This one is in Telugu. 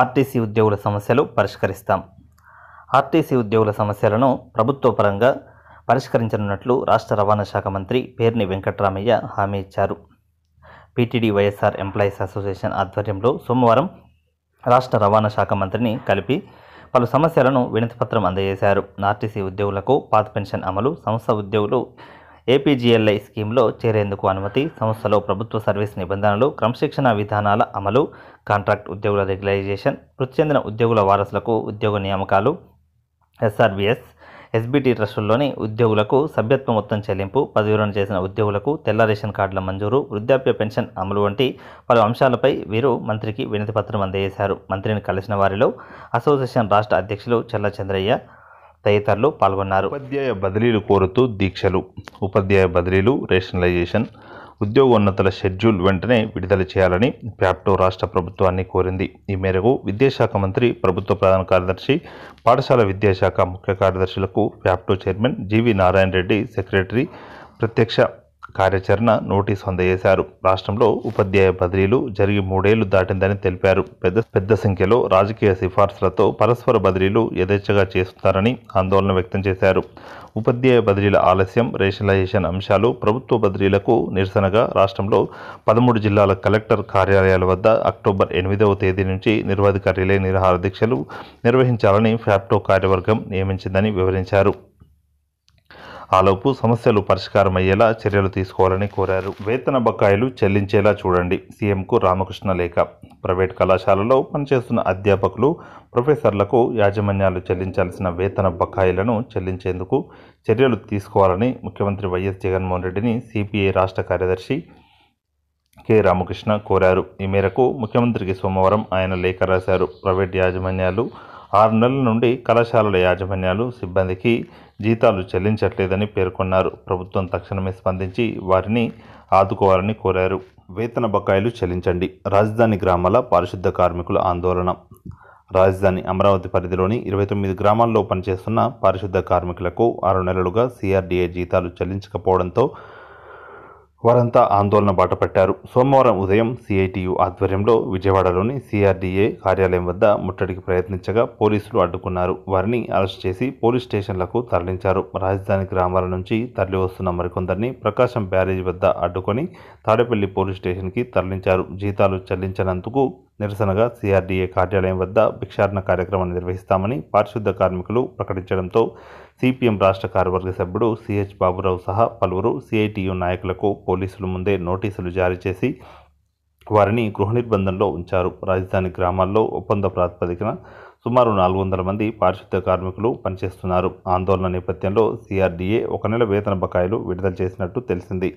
ఆర్టీసీ ఉద్యోగుల సమస్యలు పరిష్కరిస్తాం ఆర్టీసీ ఉద్యోగుల సమస్యలను ప్రభుత్వ పరంగా పరిష్కరించనున్నట్లు రాష్ట్ర రవాణా శాఖ మంత్రి పేర్ని వెంకట్రామయ్య హామీ ఇచ్చారు పీటీడీ వైఎస్ఆర్ ఎంప్లాయీస్ అసోసియేషన్ ఆధ్వర్యంలో సోమవారం రాష్ట్ర రవాణా శాఖ మంత్రిని కలిపి పలు సమస్యలను వినతిపత్రం అందజేశారు ఆర్టీసీ ఉద్యోగులకు పాత పెన్షన్ అమలు సంస్థ ఉద్యోగులు ఏపీజీఎల్ఐ స్కీమ్లో చేరేందుకు అనుమతి సంస్థలో ప్రభుత్వ సర్వీస్ నిబంధనలు క్రమశిక్షణ విధానాల అమలు కాంట్రాక్ట్ ఉద్యోగుల రెగ్యులైజేషన్ మృతి చెందిన ఉద్యోగుల వారసులకు ఉద్యోగ నియామకాలు ఎస్ఆర్బిఎస్ ఎస్బీటీ ట్రస్టుల్లోని ఉద్యోగులకు సభ్యత్వ మొత్తం చెల్లింపు పదవిరణ చేసిన ఉద్యోగులకు తెల్ల రేషన్ కార్డుల మంజూరు వృద్ధాప్య పెన్షన్ అమలు వంటి పలు అంశాలపై వీరు మంత్రికి వినతిపత్రం అందజేశారు మంత్రిని కలిసిన వారిలో అసోసియేషన్ రాష్ట్ర అధ్యక్షులు చెల్ల చంద్రయ్య తదితరులు పాల్గొన్నారు ఉపాధ్యాయ బదిలీలు కోరుతూ దీక్షలు ఉపాధ్యాయ బదిలీలు రేషనలైజేషన్ ఉద్యోగోన్నతుల షెడ్యూల్ వెంటనే విడుదల చేయాలని ప్యాప్టో రాష్ట్ర ప్రభుత్వాన్ని కోరింది ఈ మేరకు విద్యాశాఖ మంత్రి ప్రభుత్వ ప్రధాన కార్యదర్శి పాఠశాల విద్యాశాఖ ముఖ్య కార్యదర్శులకు ప్యాప్టో చైర్మన్ జీవి నారాయణ రెడ్డి సెక్రటరీ ప్రత్యక్ష కార్యాచరణ నోటీసు అందజేశారు రాష్ట్రంలో ఉపాధ్యాయ బదిలీలు జరిగి మూడేళ్లు దాటిందని తెలిపారు పెద్ద పెద్ద సంఖ్యలో రాజకీయ సిఫార్సులతో పరస్పర బదిలీలు యథేచ్ఛగా చేస్తున్నారని ఆందోళన వ్యక్తం చేశారు ఉపాధ్యాయ బదిలీల ఆలస్యం రేషనలైజేషన్ అంశాలు ప్రభుత్వ బదిలీలకు నిరసనగా రాష్ట్రంలో పదమూడు జిల్లాల కలెక్టర్ కార్యాలయాల వద్ద అక్టోబర్ ఎనిమిదవ తేదీ నుంచి నిర్వాధిక రిలే నిరహార దీక్షలు నిర్వహించాలని ఫ్యాప్టో కార్యవర్గం నియమించిందని వివరించారు ఆలోపు సమస్యలు పరిష్కారం అయ్యేలా చర్యలు తీసుకోవాలని కోరారు వేతన బకాయిలు చెల్లించేలా చూడండి సీఎంకు రామకృష్ణ లేఖ ప్రైవేట్ కళాశాలలో పనిచేస్తున్న అధ్యాపకులు ప్రొఫెసర్లకు యాజమాన్యాలు చెల్లించాల్సిన వేతన బకాయిలను చెల్లించేందుకు చర్యలు తీసుకోవాలని ముఖ్యమంత్రి వైఎస్ జగన్మోహన్ రెడ్డిని సిపిఐ రాష్ట్ర కార్యదర్శి కె రామకృష్ణ కోరారు ఈ మేరకు ముఖ్యమంత్రికి సోమవారం ఆయన లేఖ రాశారు ప్రైవేట్ యాజమాన్యాలు ఆరు నెలల నుండి కళాశాలల యాజమాన్యాలు సిబ్బందికి జీతాలు చెల్లించట్లేదని పేర్కొన్నారు ప్రభుత్వం తక్షణమే స్పందించి వారిని ఆదుకోవాలని కోరారు వేతన బకాయిలు చెల్లించండి రాజధాని గ్రామాల పారిశుద్ధ కార్మికుల ఆందోళన రాజధాని అమరావతి పరిధిలోని ఇరవై తొమ్మిది గ్రామాల్లో పనిచేస్తున్న పారిశుద్ధ కార్మికులకు ఆరు నెలలుగా సిఆర్డీఏ జీతాలు చెల్లించకపోవడంతో వారంతా ఆందోళన బాటపట్టారు సోమవారం ఉదయం సిఐటియు ఆధ్వర్యంలో విజయవాడలోని సిఆర్డీఏ కార్యాలయం వద్ద ముట్టడికి ప్రయత్నించగా పోలీసులు అడ్డుకున్నారు వారిని అరెస్ట్ చేసి పోలీస్ స్టేషన్లకు తరలించారు రాజధాని గ్రామాల నుంచి తరలి వస్తున్న మరికొందరిని ప్రకాశం బ్యారేజ్ వద్ద అడ్డుకొని తాడేపల్లి పోలీస్ స్టేషన్కి తరలించారు జీతాలు చెల్లించనందుకు నిరసనగా సిఆర్డీఏ కార్యాలయం వద్ద భిక్షారణ కార్యక్రమం నిర్వహిస్తామని పారిశుద్ధ కార్మికులు ప్రకటించడంతో సిపిఎం రాష్ట్ర కార్యవర్గ సభ్యుడు సిహెచ్ బాబురావు సహా పలువురు సిఐటియు నాయకులకు పోలీసులు ముందే నోటీసులు జారీ చేసి వారిని గృహ నిర్బంధంలో ఉంచారు రాజధాని గ్రామాల్లో ఒప్పంద ప్రాతిపదికన సుమారు నాలుగు వందల మంది పారిశుద్ధ్య కార్మికులు పనిచేస్తున్నారు ఆందోళన నేపథ్యంలో సిఆర్డీఏ ఒక నెల వేతన బకాయిలు విడుదల చేసినట్టు తెలిసింది